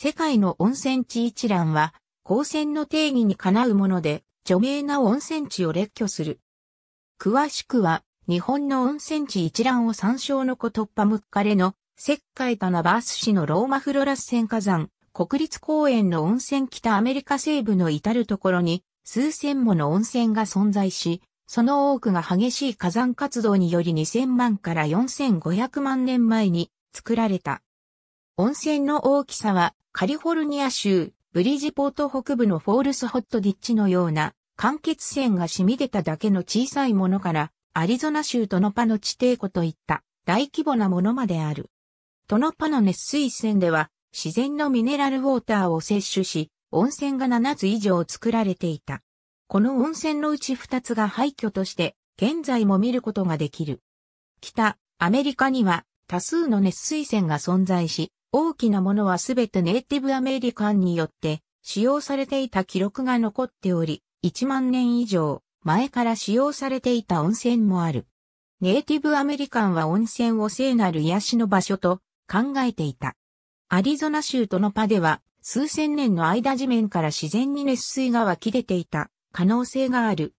世界の温泉地一覧は、光線の定義にかなうもので、著名な温泉地を列挙する。詳しくは、日本の温泉地一覧を参照のこ突破むっかれの、石灰とナバース市のローマフロラス線火山、国立公園の温泉北アメリカ西部の至るところに、数千もの温泉が存在し、その多くが激しい火山活動により2000万から4500万年前に作られた。温泉の大きさはカリフォルニア州ブリジポート北部のフォールスホットディッチのような間欠泉が染み出ただけの小さいものからアリゾナ州トノパの地底湖といった大規模なものまである。トノパの熱水泉では自然のミネラルウォーターを摂取し温泉が7つ以上作られていた。この温泉のうち2つが廃墟として現在も見ることができる。北アメリカには多数の熱水泉が存在し、大きなものはすべてネイティブアメリカンによって使用されていた記録が残っており、1万年以上前から使用されていた温泉もある。ネイティブアメリカンは温泉を聖なる癒しの場所と考えていた。アリゾナ州とのパでは数千年の間地面から自然に熱水が湧き出ていた可能性がある。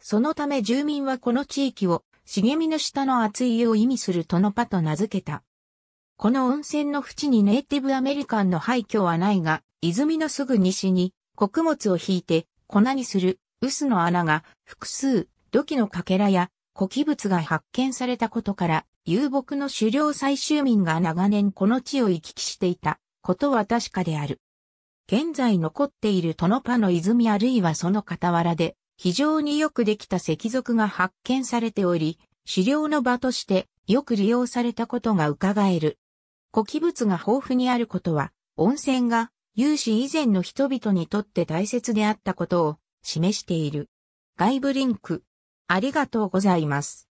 そのため住民はこの地域を茂みの下の熱い湯を意味するトノパと名付けた。この温泉の淵にネイティブアメリカンの廃墟はないが、泉のすぐ西に穀物を引いて粉にする臼の穴が複数土器のかけらや古器物が発見されたことから、遊牧の狩猟採集民が長年この地を行き来していたことは確かである。現在残っているトノパの泉あるいはその傍らで非常によくできた石族が発見されており、狩猟の場としてよく利用されたことが伺える。古器物が豊富にあることは、温泉が有史以前の人々にとって大切であったことを示している。外部リンク。ありがとうございます。